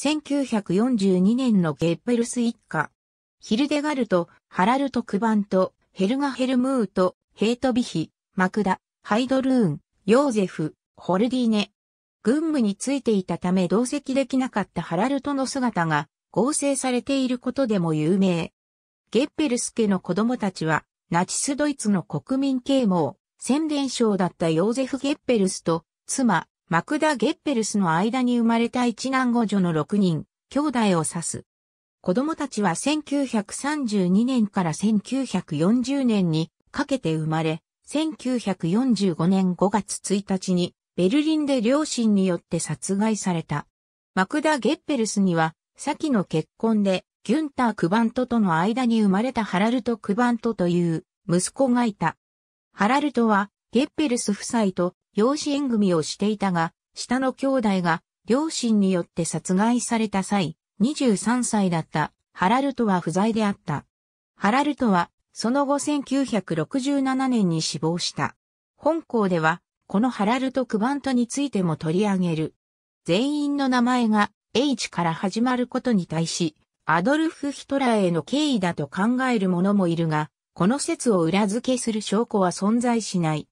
1942年のゲッペルス一家。ヒルデガルト、ハラルト・クバント、ヘルガ・ヘルムート、ヘイト・ビヒ、マクダ、ハイドルーン、ヨーゼフ、ホルディーネ。軍務についていたため同席できなかったハラルトの姿が合成されていることでも有名。ゲッペルス家の子供たちは、ナチスドイツの国民啓蒙、宣伝賞だったヨーゼフ・ゲッペルスと、妻、マクダ・ゲッペルスの間に生まれた一男五女の6人、兄弟を指す。子供たちは1932年から1940年にかけて生まれ、1945年5月1日にベルリンで両親によって殺害された。マクダ・ゲッペルスには、先の結婚でギュンター・クバントとの間に生まれたハラルト・クバントという息子がいた。ハラルトはゲッペルス夫妻と養子縁組をしていたが、下の兄弟が両親によって殺害された際、23歳だったハラルトは不在であった。ハラルトはその後1967年に死亡した。本校ではこのハラルト・クバントについても取り上げる。全員の名前が H から始まることに対し、アドルフ・ヒトラーへの敬意だと考える者もいるが、この説を裏付けする証拠は存在しない。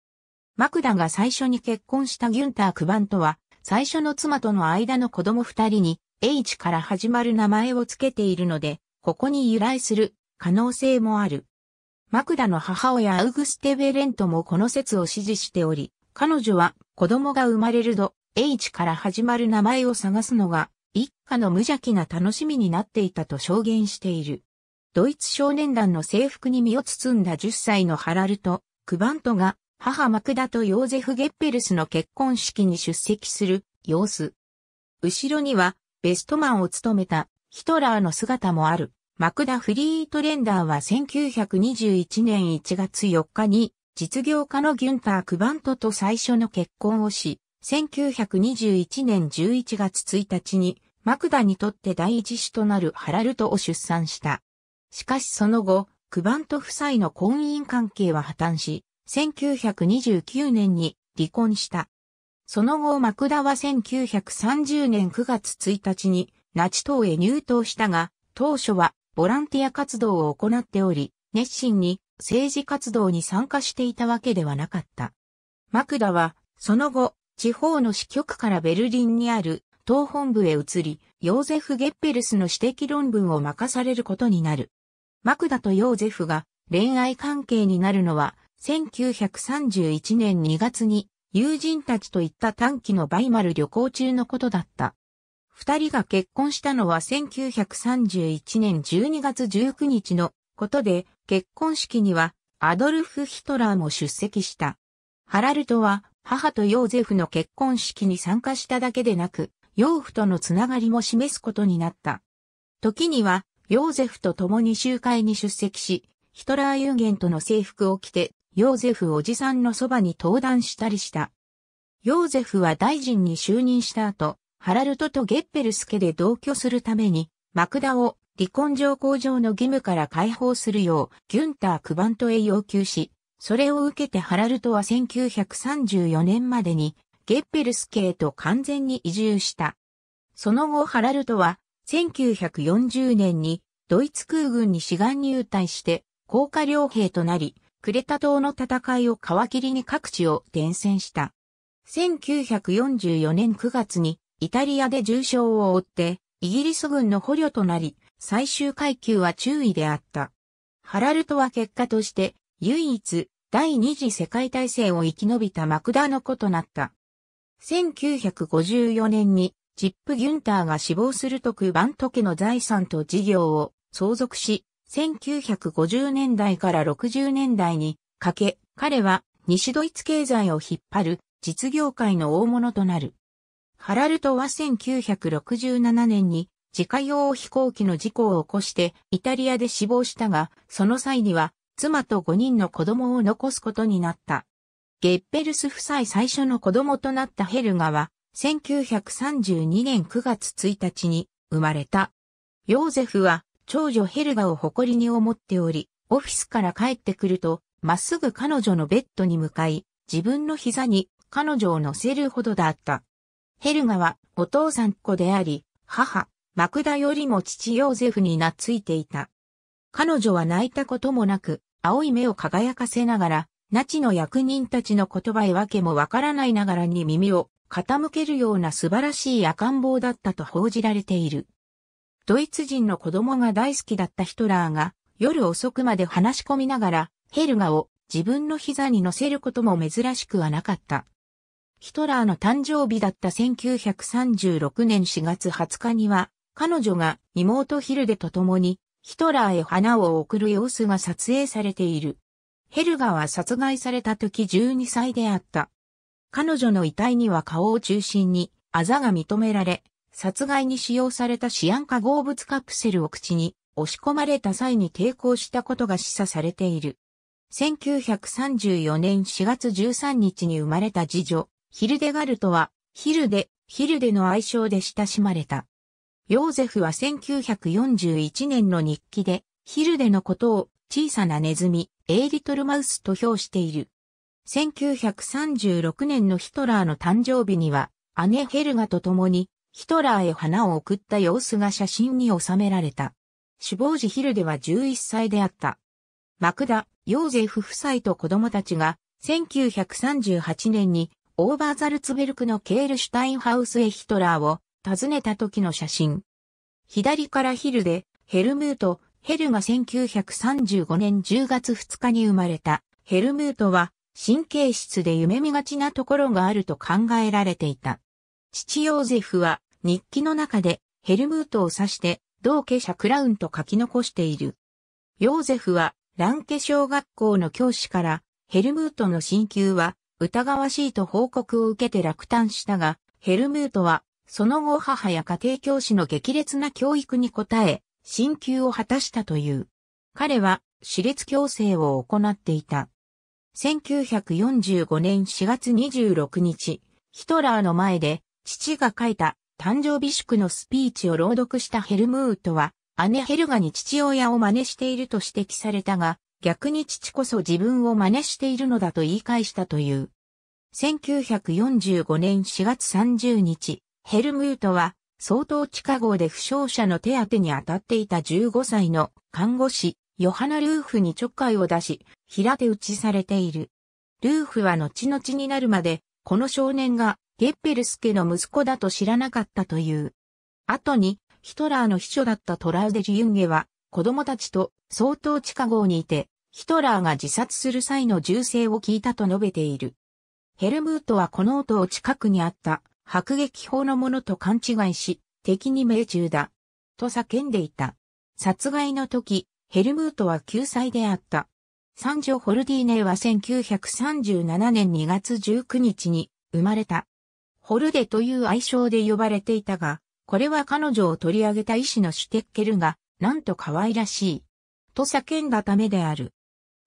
マクダが最初に結婚したギュンター・クバントは、最初の妻との間の子供二人に、H から始まる名前を付けているので、ここに由来する可能性もある。マクダの母親アウグステ・ベレントもこの説を支持しており、彼女は子供が生まれると H から始まる名前を探すのが一家の無邪気な楽しみになっていたと証言している。ドイツ少年団の制服に身を包んだ10歳のハラルとクバントが母マクダとヨーゼフ・ゲッペルスの結婚式に出席する様子。後ろにはベストマンを務めたヒトラーの姿もある。マクダ・フリートレンダーは1921年1月4日に実業家のギュンター・クバントと最初の結婚をし、1921年11月1日にマクダにとって第一子となるハラルトを出産した。しかしその後、クバント夫妻の婚姻関係は破綻し、1929年に離婚した。その後マクダは1930年9月1日にナチ党へ入党したが、当初はボランティア活動を行っており、熱心に政治活動に参加していたわけではなかった。マクダは、その後、地方の支局からベルリンにある党本部へ移り、ヨーゼフ・ゲッペルスの指摘論文を任されることになる。マクダとヨーゼフが恋愛関係になるのは1931年2月に友人たちと行った短期のバイマル旅行中のことだった。二人が結婚したのは1931年12月19日のことで、結婚式にはアドルフ・ヒトラーも出席した。ハラルトは母とヨーゼフの結婚式に参加しただけでなく、養父とのつながりも示すことになった。時には、ヨーゼフと共に集会に出席し、ヒトラーゲンとの制服を着て、ヨーゼフおじさんのそばに登壇したりした。ヨーゼフは大臣に就任した後、ハラルトとゲッペルス家で同居するために、マクダを離婚条項上の義務から解放するよう、ギュンター・クバントへ要求し、それを受けてハラルトは1934年までに、ゲッペルス家へと完全に移住した。その後ハラルトは、1940年に、ドイツ空軍に志願入隊して、高架両兵となり、クレタ島の戦いを皮切りに各地を転戦した。1944年9月にイタリアで重傷を負ってイギリス軍の捕虜となり最終階級は注意であった。ハラルトは結果として唯一第二次世界大戦を生き延びたマクダの子となった。1954年にチップ・ギュンターが死亡するとクバント家の財産と事業を相続し、1950年代から60年代にかけ、彼は西ドイツ経済を引っ張る実業界の大物となる。ハラルトは1967年に自家用飛行機の事故を起こしてイタリアで死亡したが、その際には妻と5人の子供を残すことになった。ゲッペルス夫妻最初の子供となったヘルガは、1932年9月1日に生まれた。ヨーゼフは長女ヘルガを誇りに思っており、オフィスから帰ってくると、まっすぐ彼女のベッドに向かい、自分の膝に彼女を乗せるほどだった。ヘルガはお父さん子であり、母、マクダよりも父ヨーゼフに懐いていた。彼女は泣いたこともなく、青い目を輝かせながら、ナチの役人たちの言葉へわけもわからないながらに耳を傾けるような素晴らしい赤ん坊だったと報じられている。ドイツ人の子供が大好きだったヒトラーが、夜遅くまで話し込みながら、ヘルガを自分の膝に乗せることも珍しくはなかった。ヒトラーの誕生日だった1936年4月20日には、彼女が妹ヒルデと共にヒトラーへ花を贈る様子が撮影されている。ヘルガは殺害された時12歳であった。彼女の遺体には顔を中心にあざが認められ、殺害に使用されたシアン化合物カプセルを口に押し込まれた際に抵抗したことが示唆されている。1934年4月13日に生まれた次女、ヒルデガルトは、ヒルデ、ヒルデの愛称で親しまれた。ヨーゼフは1941年の日記で、ヒルデのことを小さなネズミ、エイリトルマウスと評している。1936年のヒトラーの誕生日には、姉ヘルガと共にヒトラーへ花を送った様子が写真に収められた。死亡時ヒルでは11歳であった。マクダ、ヨーゼフ夫妻と子供たちが、1938年にオーバーザルツベルクのケールシュタインハウスへヒトラーを訪ねた時の写真。左からヒルで、ヘルムート、ヘルが1935年10月2日に生まれた。ヘルムートは神経質で夢見がちなところがあると考えられていた。父ヨーゼフは日記の中でヘルムートを指して同化者クラウンと書き残している。ヨーゼフはランケ小学校の教師からヘルムートの進級は疑わしいと報告を受けて落胆したが、ヘルムートはその後母や家庭教師の激烈な教育に応え、進級を果たしたという。彼は私立矯正を行っていた。1945年4月26日、ヒトラーの前で父が書いた誕生日祝のスピーチを朗読したヘルムートは、姉ヘルガに父親を真似していると指摘されたが、逆に父こそ自分を真似しているのだと言い返したという。1945年4月30日、ヘルムートは、相当地下号で負傷者の手当てに当たっていた15歳の看護師、ヨハナ・ルーフにちょっかいを出し、平手打ちされている。ルーフは後々になるまで、この少年がゲッペルス家の息子だと知らなかったという。後に、ヒトラーの秘書だったトラウデジ・ユンゲは、子供たちと相当地下号にいて、ヒトラーが自殺する際の銃声を聞いたと述べている。ヘルムートはこの音を近くにあった迫撃砲のものと勘違いし、敵に命中だ。と叫んでいた。殺害の時、ヘルムートは救済であった。三女ホルディーネは1937年2月19日に生まれた。ホルデという愛称で呼ばれていたが、これは彼女を取り上げた医師のシュテッケルが、なんと可愛らしい。と叫んだためである。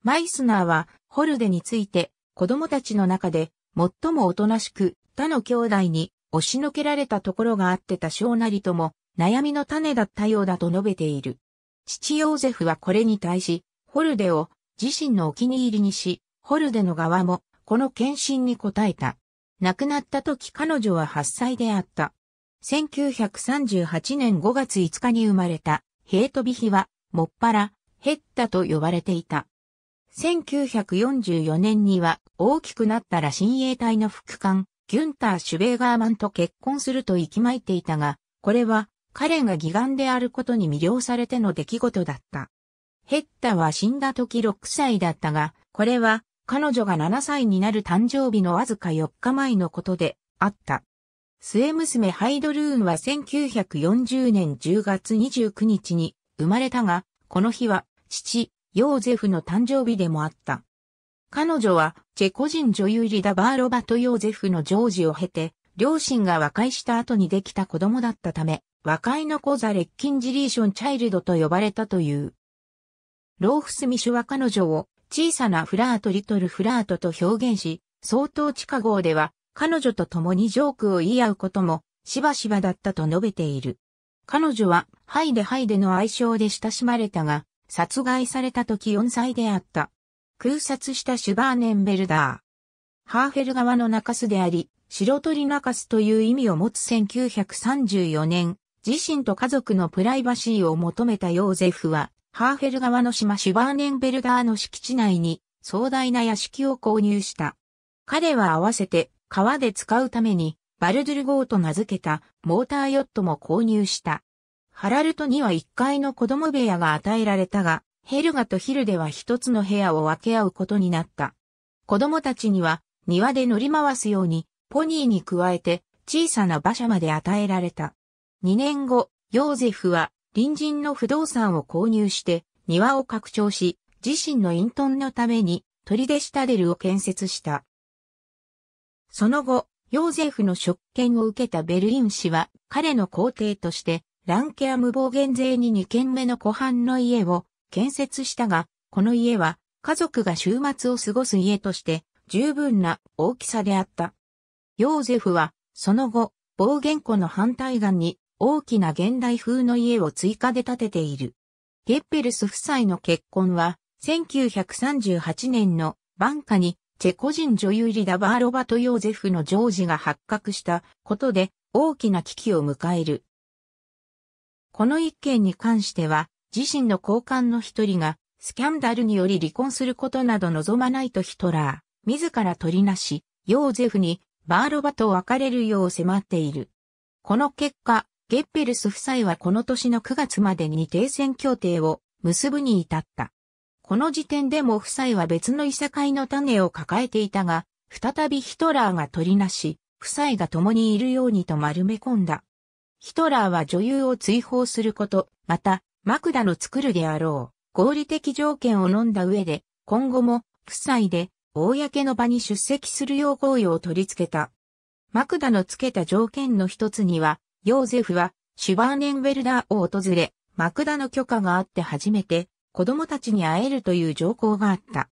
マイスナーは、ホルデについて、子供たちの中で、最もおとなしく、他の兄弟に、押しのけられたところがあってた小なりとも、悩みの種だったようだと述べている。父ヨーゼフはこれに対し、ホルデを自身のお気に入りにし、ホルデの側もこの献身に応えた。亡くなった時彼女は8歳であった。1938年5月5日に生まれた、ヘイトビヒは、もっぱら、ヘッタと呼ばれていた。1944年には、大きくなったら親衛隊の副官、ギュンター・シュベーガーマンと結婚すると息巻いていたが、これは、彼が義眼であることに魅了されての出来事だった。ヘッタは死んだ時6歳だったが、これは彼女が7歳になる誕生日のわずか4日前のことであった。末娘ハイドルーンは1940年10月29日に生まれたが、この日は父、ヨーゼフの誕生日でもあった。彼女はチェコ人女優リダ・バーロバとヨーゼフのジョージを経て、両親が和解した後にできた子供だったため、和解の子ザ・レッキンジリーション・チャイルドと呼ばれたという。ローフスミシュは彼女を小さなフラートリトルフラートと表現し、相当地下号では彼女と共にジョークを言い合うこともしばしばだったと述べている。彼女はハイデハイデの愛称で親しまれたが、殺害された時4歳であった。空撮したシュバーネンベルダー。ハーフェル川の中州であり、白鳥中州という意味を持つ1934年、自身と家族のプライバシーを求めたヨーゼフは、ハーフェル川の島シュバーネンベルガーの敷地内に壮大な屋敷を購入した。彼は合わせて川で使うためにバルドゥル号と名付けたモーターヨットも購入した。ハラルトには1階の子供部屋が与えられたが、ヘルガとヒルでは一つの部屋を分け合うことになった。子供たちには庭で乗り回すようにポニーに加えて小さな馬車まで与えられた。2年後、ヨーゼフは隣人の不動産を購入して庭を拡張し、自身の隠遁のために取出シタデルを建設した。その後、ヨーゼフの職権を受けたベルリン氏は彼の皇帝としてランケア無防減税に2軒目の湖畔の家を建設したが、この家は家族が週末を過ごす家として十分な大きさであった。ヨーゼフはその後、暴言湖の反対岸に大きな現代風の家を追加で建てている。ゲッペルス夫妻の結婚は、1938年のバンカにチェコ人女優リダ・バーロバとヨーゼフのジョージが発覚したことで大きな危機を迎える。この一件に関しては、自身の交換の一人が、スキャンダルにより離婚することなど望まないとヒトラー、自ら取りなし、ヨーゼフにバーロバと別れるよう迫っている。この結果、ゲッペルス夫妻はこの年の9月までに停戦協定を結ぶに至った。この時点でも夫妻は別のいさかいの種を抱えていたが、再びヒトラーが取りなし、夫妻が共にいるようにと丸め込んだ。ヒトラーは女優を追放すること、また、マクダの作るであろう、合理的条件を飲んだ上で、今後も、夫妻で、公の場に出席するよう合意を取り付けた。マクダの付けた条件の一つには、ヨーゼフはシュバーネンウェルダーを訪れ、マクダの許可があって初めて子供たちに会えるという条項があった。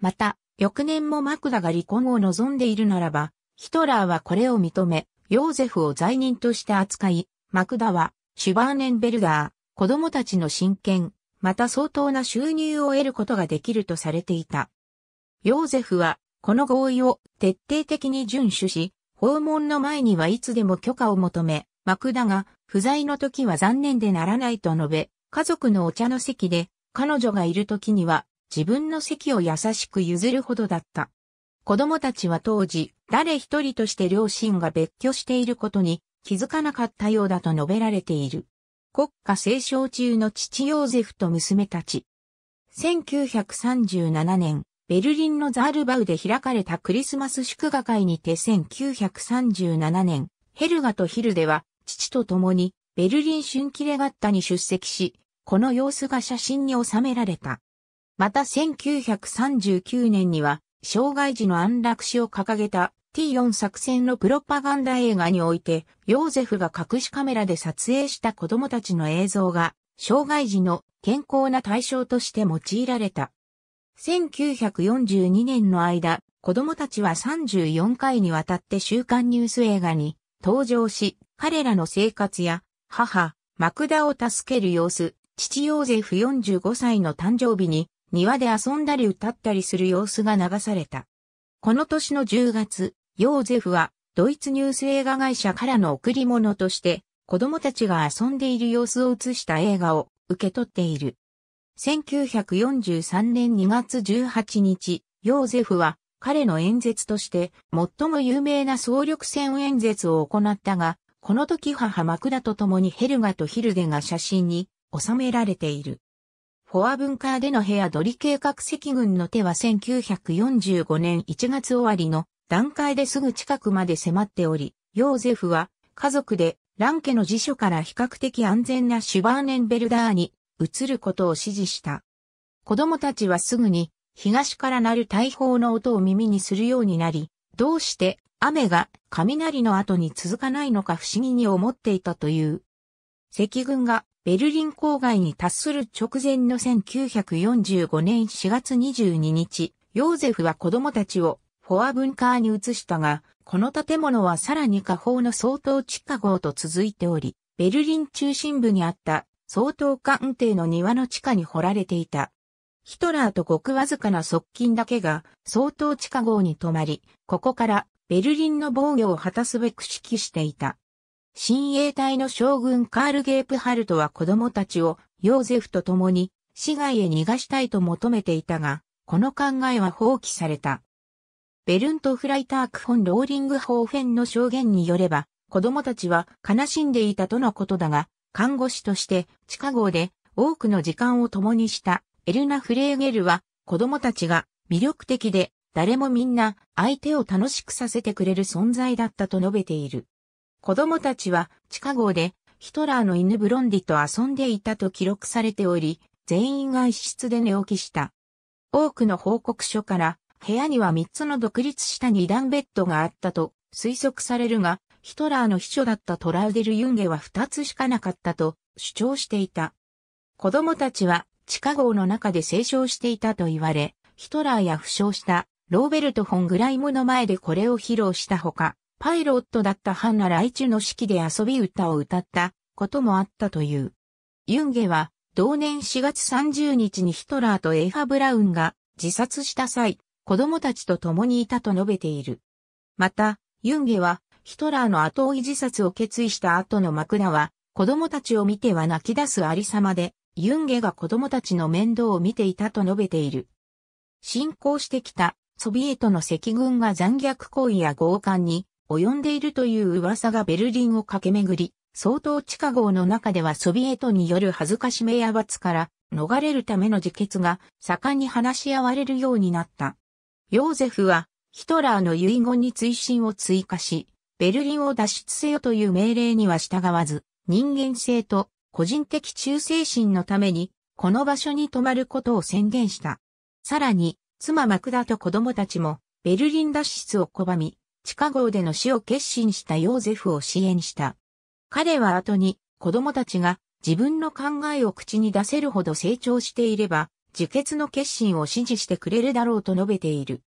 また、翌年もマクダが離婚を望んでいるならば、ヒトラーはこれを認め、ヨーゼフを罪人として扱い、マクダは、シュバーネンベルダー、子供たちの親権、また相当な収入を得ることができるとされていた。ヨーゼフは、この合意を徹底的に遵守し、訪問の前にはいつでも許可を求め、マクダが不在の時は残念でならないと述べ、家族のお茶の席で彼女がいる時には自分の席を優しく譲るほどだった。子供たちは当時、誰一人として両親が別居していることに気づかなかったようだと述べられている。国家斉唱中の父ヨーゼフと娘たち。1937年、ベルリンのザールバウで開かれたクリスマス祝賀会にて1937年、ヘルガとヒルデは父と共にベルリン春季レガッタに出席し、この様子が写真に収められた。また1939年には、障害児の安楽死を掲げた T4 作戦のプロパガンダ映画において、ヨーゼフが隠しカメラで撮影した子供たちの映像が、障害児の健康な対象として用いられた。1942年の間、子供たちは34回にわたって週刊ニュース映画に登場し、彼らの生活や、母、マクダを助ける様子、父ヨーゼフ45歳の誕生日に、庭で遊んだり歌ったりする様子が流された。この年の10月、ヨーゼフは、ドイツニュース映画会社からの贈り物として、子供たちが遊んでいる様子を映した映画を受け取っている。1943年2月18日、ヨーゼフは彼の演説として最も有名な総力戦演説を行ったが、この時母マクダと共にヘルガとヒルデが写真に収められている。フォア文化での部屋ドリ計画赤軍の手は1945年1月終わりの段階ですぐ近くまで迫っており、ヨーゼフは家族でランケの辞書から比較的安全なシュバーネンベルダーに移ることを指示した。子供たちはすぐに東からなる大砲の音を耳にするようになり、どうして雨が雷の後に続かないのか不思議に思っていたという。赤軍がベルリン郊外に達する直前の1945年4月22日、ヨーゼフは子供たちをフォア文化に移したが、この建物はさらに下方の相当地下号と続いており、ベルリン中心部にあった相当官邸の庭の地下に掘られていた。ヒトラーとごくわずかな側近だけが相当地下号に泊まり、ここからベルリンの防御を果たすべく指揮していた。親衛隊の将軍カール・ゲープハルトは子供たちをヨーゼフと共に市外へ逃がしたいと求めていたが、この考えは放棄された。ベルント・フライターク・フォン・ローリング・ホーフェンの証言によれば、子供たちは悲しんでいたとのことだが、看護師として地下号で多くの時間を共にしたエルナ・フレーゲルは子供たちが魅力的で誰もみんな相手を楽しくさせてくれる存在だったと述べている。子供たちは地下号でヒトラーの犬ブロンディと遊んでいたと記録されており、全員が一室で寝起きした。多くの報告書から部屋には3つの独立した2段ベッドがあったと推測されるが、ヒトラーの秘書だったトラウデル・ユンゲは2つしかなかったと主張していた。子供たちは地下号の中で成長していたと言われ、ヒトラーや負傷したローベルト・フォン・グライムの前でこれを披露したほか、パイロットだったハンナ・ライチュの式で遊び歌を歌ったこともあったという。ユンゲは、同年4月30日にヒトラーとエイハ・ブラウンが自殺した際、子供たちと共にいたと述べている。また、ユンゲは、ヒトラーの後追い自殺を決意した後の枕は、子供たちを見ては泣き出すありさまで、ユンゲが子供たちの面倒を見ていたと述べている。信仰してきたソビエトの赤軍が残虐行為や強姦に及んでいるという噂がベルリンを駆け巡り、相当地下壕の中ではソビエトによる恥ずかしめや罰から逃れるための自決が盛んに話し合われるようになった。ヨーゼフはヒトラーの遺言に追伸を追加し、ベルリンを脱出せよという命令には従わず、人間性と個人的忠誠心のために、この場所に泊まることを宣言した。さらに、妻マクダと子供たちも、ベルリン脱出を拒み、地下壕での死を決心したヨーゼフを支援した。彼は後に、子供たちが自分の考えを口に出せるほど成長していれば、自決の決心を支持してくれるだろうと述べている。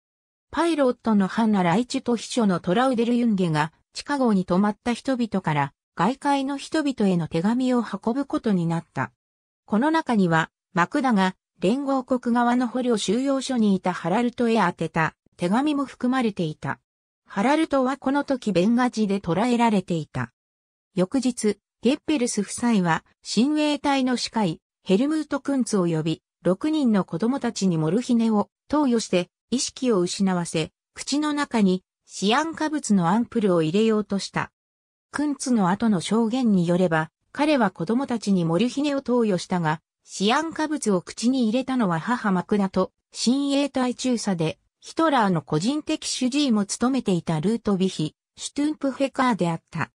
パイロットのハンナ・ライチュと秘書のトラウデル・ユンゲが、地下壕に泊まった人々から、外界の人々への手紙を運ぶことになった。この中には、マクダが連合国側の捕虜収容所にいたハラルトへ宛てた手紙も含まれていた。ハラルトはこの時ベンガジで捕らえられていた。翌日、ゲッペルス夫妻は、親衛隊の司会、ヘルムート・クンツを呼び、6人の子供たちにモルヒネを投与して意識を失わせ、口の中にシアン化物のアンプルを入れようとした。クンツの後の証言によれば、彼は子供たちにモルヒネを投与したが、シアン化物を口に入れたのは母マクナと、親衛隊中佐で、ヒトラーの個人的主治医も務めていたルートビヒ、シュトゥンプフェカーであった。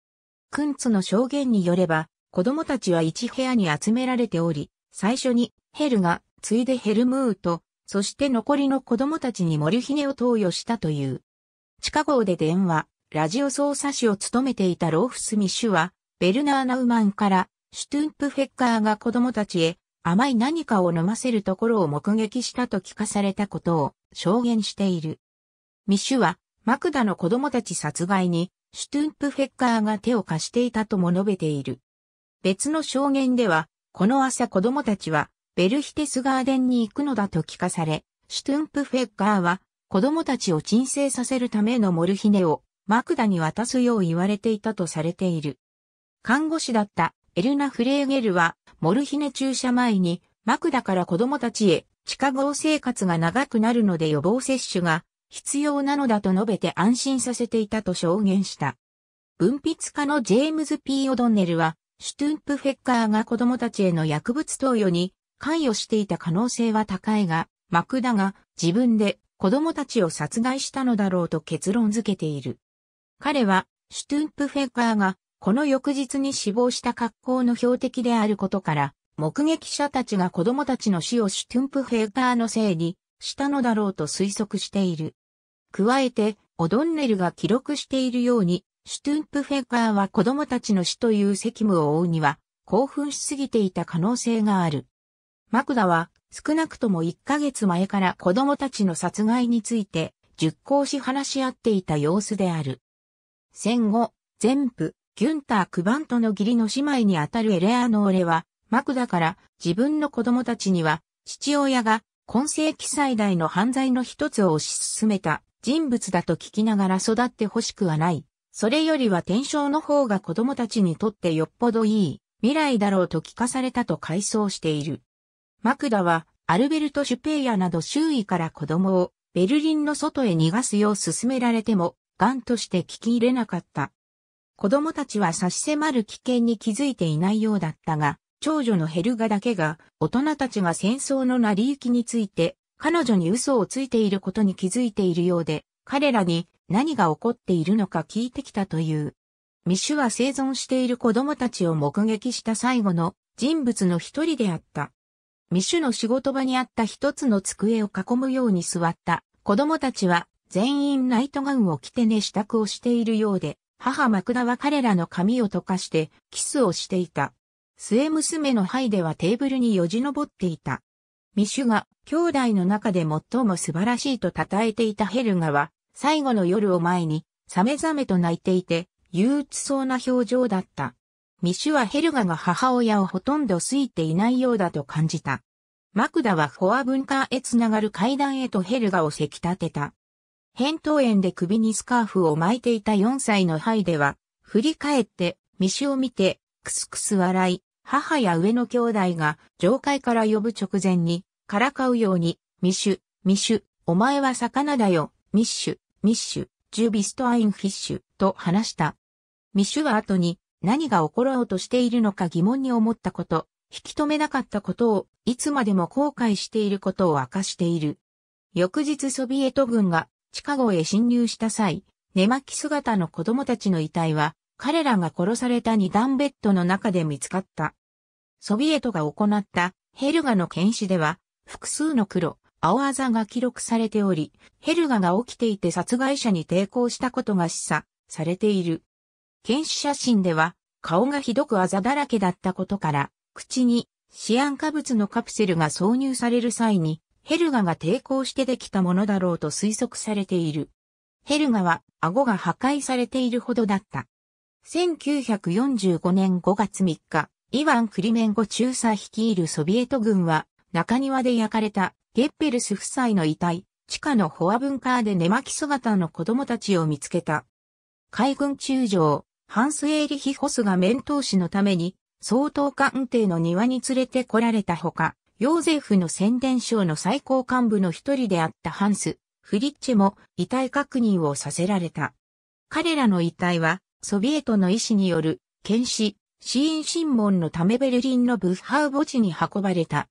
クンツの証言によれば、子供たちは一部屋に集められており、最初にヘルが、ついでヘルムーと、そして残りの子供たちにモリヒネを投与したという。地下号で電話、ラジオ操作士を務めていたローフスミシュは、ベルナーナウマンから、シュトゥンプフェッカーが子供たちへ、甘い何かを飲ませるところを目撃したと聞かされたことを証言している。ミシュは、マクダの子供たち殺害に、シュトゥンプフェッカーが手を貸していたとも述べている。別の証言では、この朝子供たちは、ベルヒテスガーデンに行くのだと聞かされ、シュトゥンプフェッカーは、子供たちを鎮静させるためのモルヒネを、マクダに渡すよう言われていたとされている。看護師だったエルナ・フレーゲルは、モルヒネ注射前に、マクダから子供たちへ、地下壕生活が長くなるので予防接種が必要なのだと述べて安心させていたと証言した。分泌家のジェームズ・ P・ オドンネルは、シュトゥンプフェッカーが子供たちへの薬物投与に関与していた可能性は高いが、マクダが自分で子供たちを殺害したのだろうと結論付けている。彼は、シュトゥンプフェッカーがこの翌日に死亡した格好の標的であることから、目撃者たちが子供たちの死をシュトゥンプフェーカーのせいにしたのだろうと推測している。加えて、オドンネルが記録しているように、シュトゥンプフェーカーは子供たちの死という責務を負うには、興奮しすぎていた可能性がある。マクダは、少なくとも1ヶ月前から子供たちの殺害について、熟考し話し合っていた様子である。戦後、全部、ギュンター・クバントの義理の姉妹にあたるエレアノーレは、マクダから自分の子供たちには、父親が今世紀最大の犯罪の一つを推し進めた人物だと聞きながら育ってほしくはない。それよりは天生の方が子供たちにとってよっぽどいい未来だろうと聞かされたと回想している。マクダはアルベルト・シュペイヤなど周囲から子供をベルリンの外へ逃がすよう勧められても、ガンとして聞き入れなかった。子供たちは差し迫る危険に気づいていないようだったが、長女のヘルガだけが、大人たちが戦争の成り行きについて、彼女に嘘をついていることに気づいているようで、彼らに何が起こっているのか聞いてきたという。ミシュは生存している子供たちを目撃した最後の人物の一人であった。ミシュの仕事場にあった一つの机を囲むように座った子供たちは全員ナイトガウンを着て寝支度をしているようで、母マクダは彼らの髪を溶かしてキスをしていた。末娘のハイデはテーブルによじ登っていた。ミシュが兄弟の中で最も素晴らしいと称えていたヘルガは最後の夜を前にさめざめと泣いていて憂鬱そうな表情だった。ミシュはヘルガが母親をほとんど好いていないようだと感じた。マクダはフォア文化へつながる階段へとヘルガをせき立てた。扁桃炎で首にスカーフを巻いていた4歳のハイデは、振り返って、ミシを見て、クスクス笑い、母や上の兄弟が上階から呼ぶ直前に、からかうように、ミシュ、ミシュ、お前は魚だよ、ミッシュ、ミッシュ、ジュビストアインフィッシュ、と話した。ミシュは後に、何が起ころうとしているのか疑問に思ったこと、引き止めなかったことを、いつまでも後悔していることを明かしている。翌日ソビエト軍が地下壕へ侵入した際、寝巻き姿の子供たちの遺体は、彼らが殺された二段ベッドの中で見つかった。ソビエトが行ったヘルガの検視では、複数の黒、青あざが記録されており、ヘルガが起きていて殺害者に抵抗したことが示唆されている。検視写真では、顔がひどくあざだらけだったことから、口にシアン化物のカプセルが挿入される際に、ヘルガが抵抗してできたものだろうと推測されている。ヘルガは顎が破壊されているほどだった。1945年5月3日、イワン・クリメンゴ中佐率いるソビエト軍は、中庭で焼かれたゲッペルス夫妻の遺体、地下のホアブンカーで寝巻き姿の子供たちを見つけた。海軍中将、ハンス・エイリヒ・ホスが面通しのために、総統官邸の庭に連れて来られたほか、ヨーゼフの宣伝省の最高幹部の一人であったハンス、フリッチェも遺体確認をさせられた。彼らの遺体は、ソビエトの医師による、検視、死因審問のためベルリンのブッハウ墓地に運ばれた。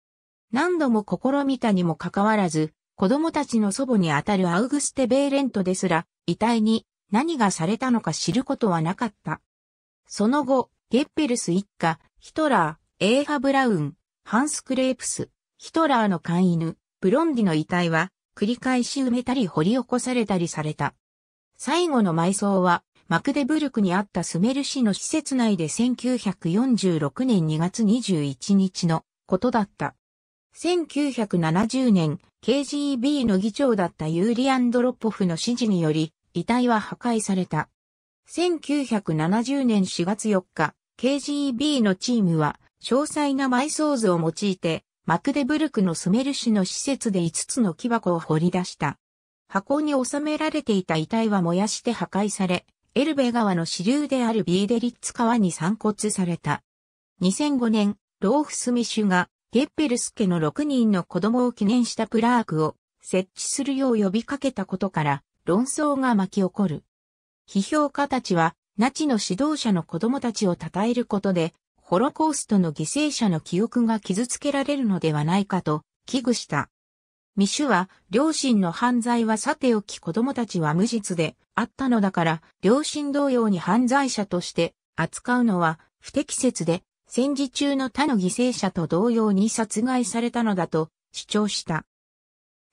何度も試みたにもかかわらず、子供たちの祖母にあたるアウグステ・ベーレントですら、遺体に何がされたのか知ることはなかった。その後、ゲッペルス一家、ヒトラー、エーハ・ブラウン、ハンス・クレープス、ヒトラーの飼い犬、ブロンディの遺体は、繰り返し埋めたり掘り起こされたりされた。最後の埋葬は、マクデブルクにあったスメル市の施設内で1946年2月21日のことだった。1970年、KGB の議長だったユーリ・アンドロポフの指示により、遺体は破壊された。1970年4月4日、KGB のチームは詳細な埋葬図を用いて、マクデブルクのスメル市の施設で5つの木箱を掘り出した。箱に収められていた遺体は燃やして破壊され、エルベ川の支流であるビーデリッツ川に散骨された。2005年、ローフスミシュがゲッペルス家の6人の子供を記念したプラークを設置するよう呼びかけたことから論争が巻き起こる。批評家たちは、ナチの指導者の子供たちを称えることで、ホロコーストの犠牲者の記憶が傷つけられるのではないかと危惧した。ミシュは、両親の犯罪はさておき子供たちは無実であったのだから、両親同様に犯罪者として扱うのは不適切で、戦時中の他の犠牲者と同様に殺害されたのだと主張した。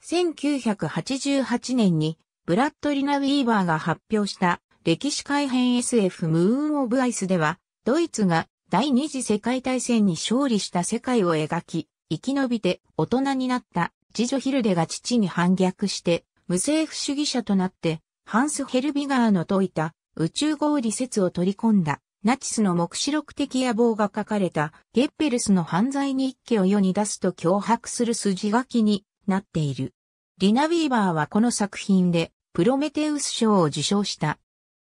1988年にブラッドリナ・ウィーバーが発表した歴史改編 SF ムーン・オブ・アイスでは、ドイツが第二次世界大戦に勝利した世界を描き、生き延びて大人になった次女ヒルデが父に反逆して、無政府主義者となって、ハンス・ヘルビガーの説いた宇宙合理説を取り込んだ、ナチスの目視録的野望が書かれたゲッペルスの犯罪日記を世に出すと脅迫する筋書きになっている。リナ・ウィーバーはこの作品でプロメテウス賞を受賞した。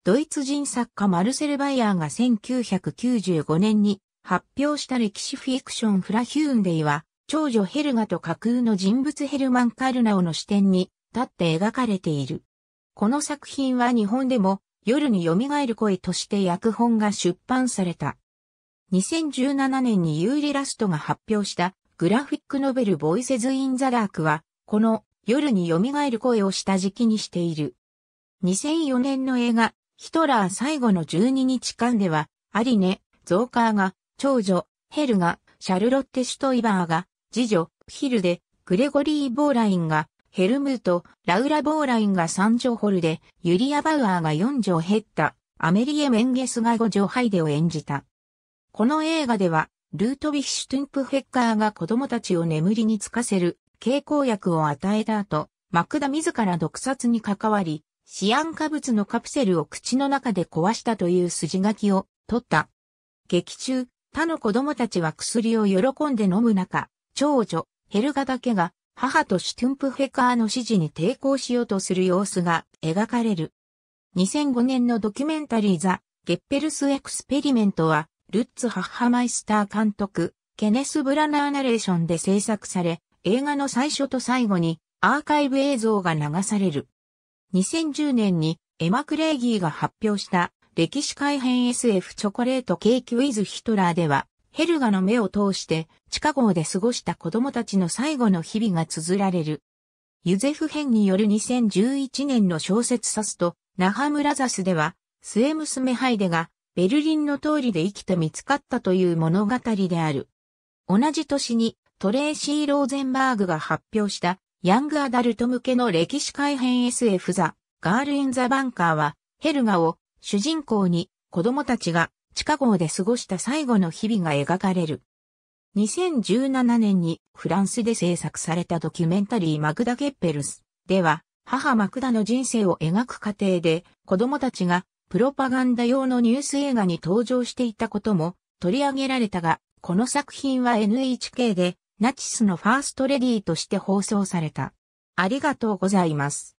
ドイツ人作家マルセル・バイヤーが1995年に発表した歴史フィクションフラヒューンデイは、長女ヘルガと架空の人物ヘルマン・カルナオの視点に立って描かれている。この作品は日本でも夜に蘇る声として訳本が出版された。2017年にユーリラストが発表したグラフィックノベルボイセズ・イン・ザ・ダークは、この夜に蘇る声を下敷きにしている。2004年の映画ヒトラー最後の12日間では、アリネ、ゾーカーが、長女、ヘルが、シャルロッテ・シュトイバーが、次女、ヒルで、グレゴリー・ボーラインが、ヘルムート、ラウラ・ボーラインが3女ホルで、ユリア・バウアーが4女ヘッた。アメリエ・メンゲスが5女ハイデを演じた。この映画では、ルートヴィッシュ・トゥンプ・ヘッカーが子供たちを眠りにつかせる、傾向。薬を与えた後、マクダ自ら毒殺に関わり、シアン化物のカプセルを口の中で壊したという筋書きを取った。劇中、他の子供たちは薬を喜んで飲む中、長女、ヘルガだけが母とシュトゥンプフェカーの指示に抵抗しようとする様子が描かれる。2005年のドキュメンタリーザ・ゲッペルスエクスペリメントは、ルッツ・ハッハマイスター監督、ケネス・ブラナーナレーションで制作され、映画の最初と最後にアーカイブ映像が流される。2010年にエマ・クレイギーが発表した歴史改変 SF チョコレートケーキウィズ・ヒトラーでは、ヘルガの目を通して地下壕で過ごした子供たちの最後の日々が綴られる。ユゼフ編による2011年の小説サスと、ナハムラザスでは、末娘ハイデがベルリンの通りで生きて見つかったという物語である。同じ年にトレーシー・ローゼンバーグが発表したヤングアダルト向けの歴史改編 SF ザ・ガール・イン・ザ・バンカーは、ヘルガを主人公に子供たちが地下壕で過ごした最後の日々が描かれる。2017年にフランスで制作されたドキュメンタリーマグダ・ゲッペルスでは、母マクダの人生を描く過程で子供たちがプロパガンダ用のニュース映画に登場していたことも取り上げられたが、この作品は NHK でナチスのファーストレディーとして放送された。ありがとうございます。